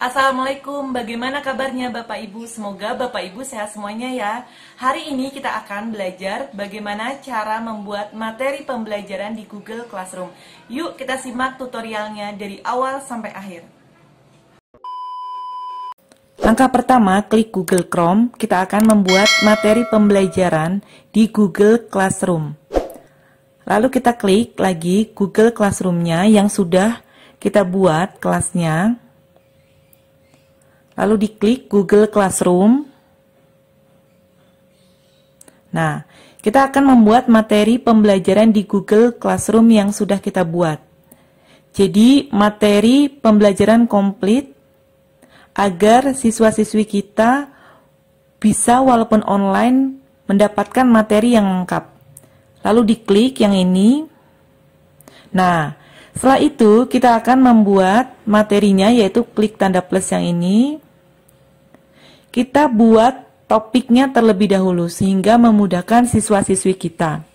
Assalamualaikum, bagaimana kabarnya Bapak Ibu? Semoga Bapak Ibu sehat semuanya ya. Hari ini kita akan belajar bagaimana cara membuat materi pembelajaran di Google Classroom. Yuk kita simak tutorialnya dari awal sampai akhir. Langkah pertama, klik Google Chrome. Kita akan membuat materi pembelajaran di Google Classroom. Lalu kita klik lagi Google Classroom-nya yang sudah kita buat kelasnya. Lalu diklik Google Classroom. Nah, kita akan membuat materi pembelajaran di Google Classroom yang sudah kita buat. Jadi, materi pembelajaran komplit agar siswa-siswi kita bisa walaupun online mendapatkan materi yang lengkap. Lalu diklik yang ini. Nah, setelah itu kita akan membuat materinya yaitu klik tanda plus yang ini. Kita buat topiknya terlebih dahulu sehingga memudahkan siswa-siswi kita.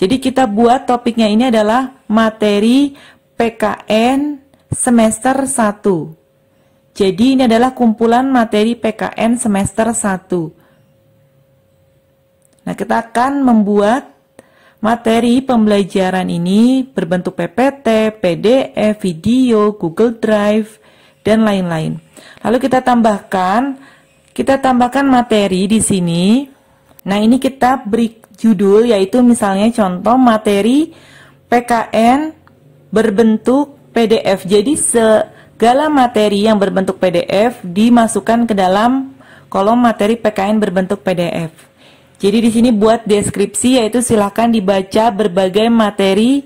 Jadi kita buat topiknya ini adalah materi PKN semester 1. Jadi ini adalah kumpulan materi PKN semester 1. Nah, kita akan membuat materi pembelajaran ini berbentuk PPT, PDF, video, Google Drive, dan lain-lain. Lalu kita tambahkan kita tambahkan materi di sini. Nah, ini kita beri judul yaitu misalnya contoh materi PKN berbentuk PDF. Jadi segala materi yang berbentuk PDF dimasukkan ke dalam kolom materi PKN berbentuk PDF. Jadi di sini buat deskripsi yaitu silahkan dibaca berbagai materi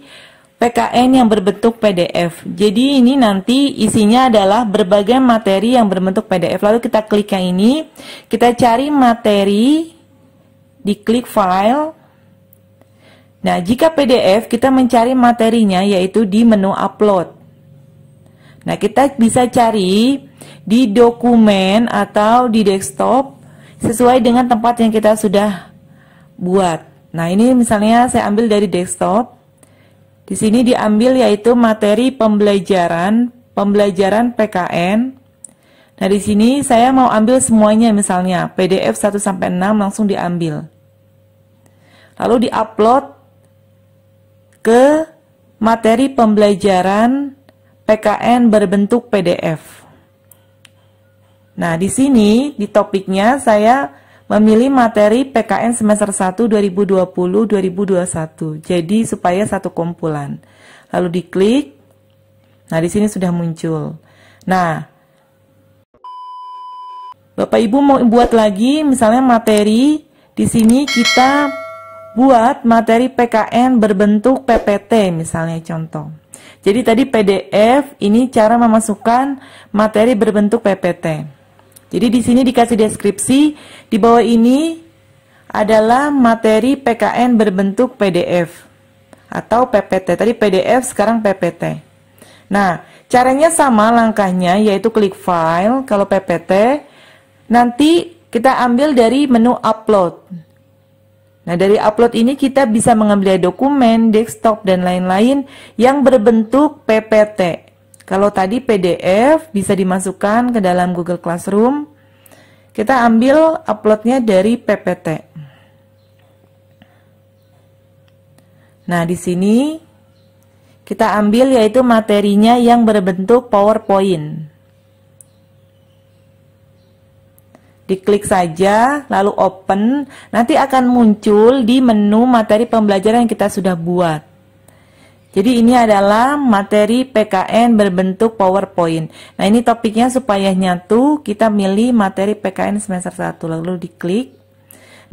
PKN yang berbentuk PDF. Jadi ini nanti isinya adalah berbagai materi yang berbentuk PDF. Lalu kita klik yang ini, kita cari materi, diklik file. Nah, jika PDF kita mencari materinya yaitu di menu upload. Nah, kita bisa cari di dokumen atau di desktop sesuai dengan tempat yang kita sudah buat. Nah, ini misalnya saya ambil dari desktop. Di sini diambil yaitu materi pembelajaran, pembelajaran PKN. Nah, di sini saya mau ambil semuanya misalnya PDF 1 sampai 6 langsung diambil. Lalu diupload ke materi pembelajaran PKN berbentuk PDF. Nah, di sini di topiknya saya memilih materi PKN semester 1 2020-2021. Jadi supaya satu kumpulan. Lalu diklik. Nah, di sini sudah muncul. Nah, Bapak Ibu mau buat lagi misalnya materi di sini kita buat materi PKN berbentuk PPT misalnya contoh. Jadi tadi PDF ini cara memasukkan materi berbentuk PPT. Jadi di sini dikasih deskripsi, di bawah ini adalah materi PKN berbentuk PDF atau PPT. Tadi PDF, sekarang PPT. Nah, caranya sama langkahnya yaitu klik file kalau PPT. Nanti kita ambil dari menu upload. Nah, dari upload ini kita bisa mengambil dokumen, desktop dan lain-lain yang berbentuk PPT. Kalau tadi PDF bisa dimasukkan ke dalam Google Classroom, kita ambil uploadnya dari PPT. Nah, di sini kita ambil yaitu materinya yang berbentuk PowerPoint. Diklik saja, lalu open. Nanti akan muncul di menu materi pembelajaran yang kita sudah buat. Jadi ini adalah materi PKN berbentuk PowerPoint. Nah ini topiknya supaya nyatu, kita milih materi PKN semester 1 lalu diklik.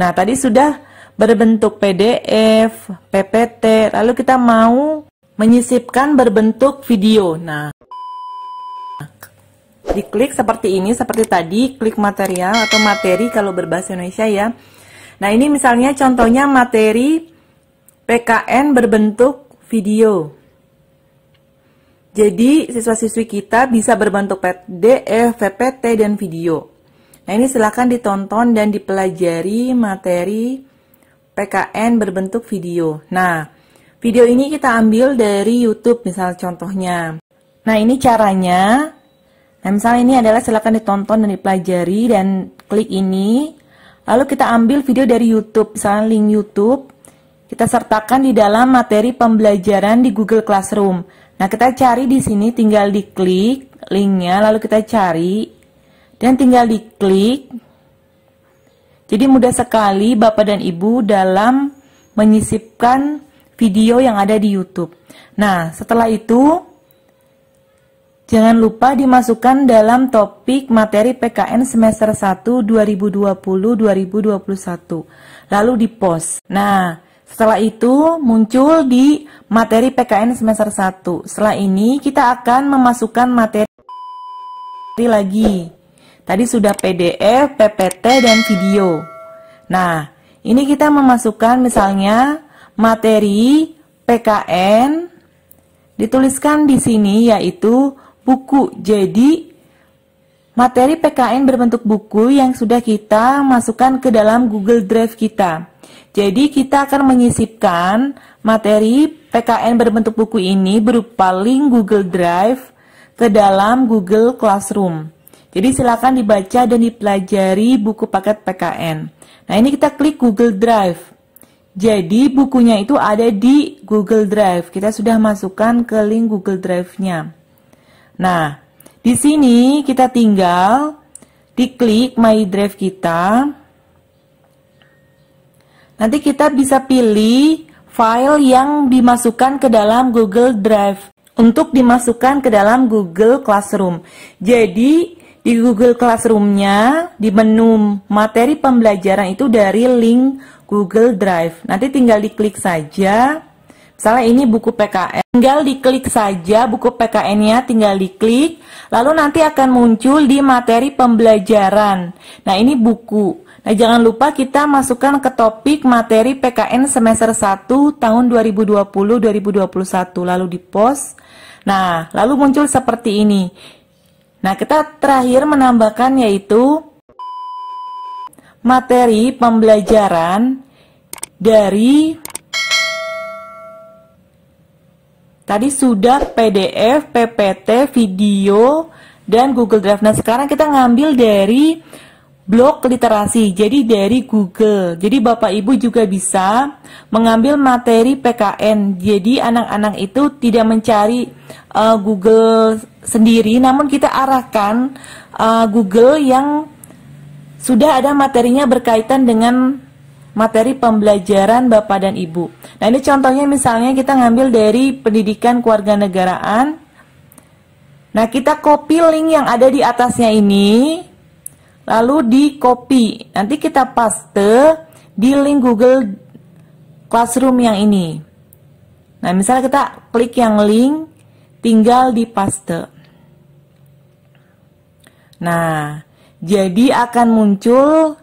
Nah tadi sudah berbentuk PDF, PPT, lalu kita mau menyisipkan berbentuk video. Nah diklik seperti ini, seperti tadi, klik material atau materi kalau berbahasa Indonesia ya. Nah ini misalnya contohnya materi PKN berbentuk video. Jadi, siswa-siswi kita bisa berbentuk PDF, PPT, dan video. Nah, ini silakan ditonton dan dipelajari materi PKN berbentuk video. Nah, video ini kita ambil dari YouTube, misal contohnya. Nah, ini caranya. Nah, misalnya ini adalah silakan ditonton dan dipelajari dan klik ini. Lalu kita ambil video dari YouTube, misalnya link YouTube kita sertakan di dalam materi pembelajaran di Google Classroom. Nah, kita cari di sini tinggal diklik linknya, lalu kita cari dan tinggal diklik. Jadi mudah sekali Bapak dan Ibu dalam menyisipkan video yang ada di YouTube. Nah, setelah itu jangan lupa dimasukkan dalam topik materi PKN semester 1 2020-2021. Lalu di-post. Nah, setelah itu muncul di materi PKN semester 1. Setelah ini kita akan memasukkan materi lagi. Tadi sudah PDF, PPT, dan video. Nah, ini kita memasukkan misalnya materi PKN dituliskan di sini yaitu buku. Jadi materi PKN berbentuk buku yang sudah kita masukkan ke dalam Google Drive kita. Jadi kita akan menyisipkan materi PKN berbentuk buku ini berupa link Google Drive ke dalam Google Classroom. Jadi silakan dibaca dan dipelajari buku paket PKN. Nah ini kita klik Google Drive. Jadi bukunya itu ada di Google Drive. Kita sudah masukkan ke link Google Drive-nya. Nah, di sini kita tinggal diklik My Drive kita. Nanti kita bisa pilih file yang dimasukkan ke dalam Google Drive untuk dimasukkan ke dalam Google Classroom. Jadi di Google Classroom-nya di menu materi pembelajaran itu dari link Google Drive. Nanti tinggal diklik saja. Misalnya ini buku PKN, tinggal diklik saja buku PKN-nya, tinggal diklik, lalu nanti akan muncul di materi pembelajaran. Nah, ini buku. Nah, jangan lupa kita masukkan ke topik materi PKN semester 1 tahun 2020-2021 lalu di post. Nah, lalu muncul seperti ini. Nah, kita terakhir menambahkan yaitu materi pembelajaran dari Tadi sudah PDF, PPT, video, dan Google Drive. Nah, sekarang kita ngambil dari blog literasi, jadi dari Google. Jadi Bapak Ibu juga bisa mengambil materi PKN. Jadi anak-anak itu tidak mencari uh, Google sendiri, namun kita arahkan uh, Google yang sudah ada materinya berkaitan dengan materi pembelajaran Bapak dan Ibu. Nah, ini contohnya misalnya kita ngambil dari pendidikan kewarganegaraan. Nah, kita copy link yang ada di atasnya ini, lalu di copy. Nanti kita paste di link Google Classroom yang ini. Nah, misalnya kita klik yang link, tinggal di paste. Nah, jadi akan muncul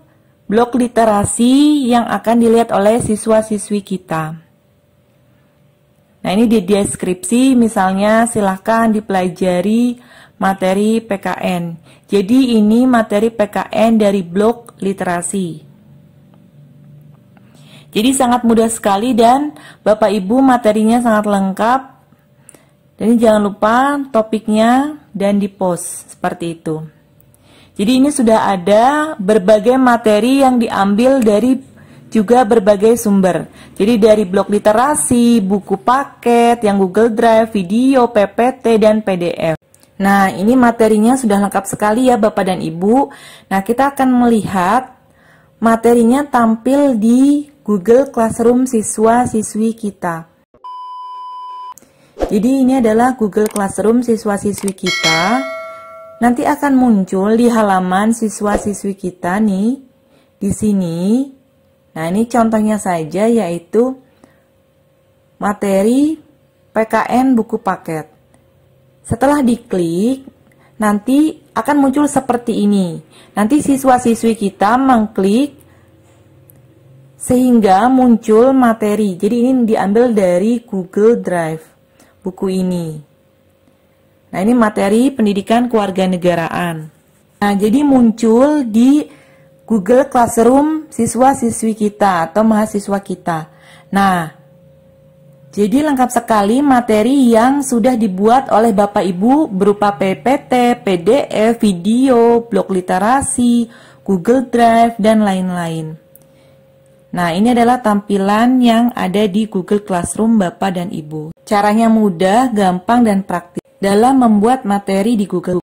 blok literasi yang akan dilihat oleh siswa-siswi kita. Nah, ini di deskripsi misalnya silahkan dipelajari materi PKN. Jadi ini materi PKN dari blok literasi. Jadi sangat mudah sekali dan Bapak Ibu materinya sangat lengkap. Jadi jangan lupa topiknya dan di post seperti itu. Jadi ini sudah ada berbagai materi yang diambil dari juga berbagai sumber. Jadi dari blog literasi, buku paket, yang Google Drive, video, PPT, dan PDF. Nah, ini materinya sudah lengkap sekali ya Bapak dan Ibu. Nah, kita akan melihat materinya tampil di Google Classroom siswa-siswi kita. Jadi ini adalah Google Classroom siswa-siswi kita nanti akan muncul di halaman siswa-siswi kita nih di sini. Nah, ini contohnya saja yaitu materi PKN buku paket. Setelah diklik, nanti akan muncul seperti ini. Nanti siswa-siswi kita mengklik sehingga muncul materi. Jadi ini diambil dari Google Drive buku ini. Nah, ini materi pendidikan kewarganegaraan. Nah, jadi muncul di Google Classroom siswa-siswi kita atau mahasiswa kita. Nah, jadi lengkap sekali materi yang sudah dibuat oleh Bapak Ibu berupa PPT, PDF, video, blog literasi, Google Drive, dan lain-lain. Nah, ini adalah tampilan yang ada di Google Classroom Bapak dan Ibu. Caranya mudah, gampang, dan praktis dalam membuat materi di Google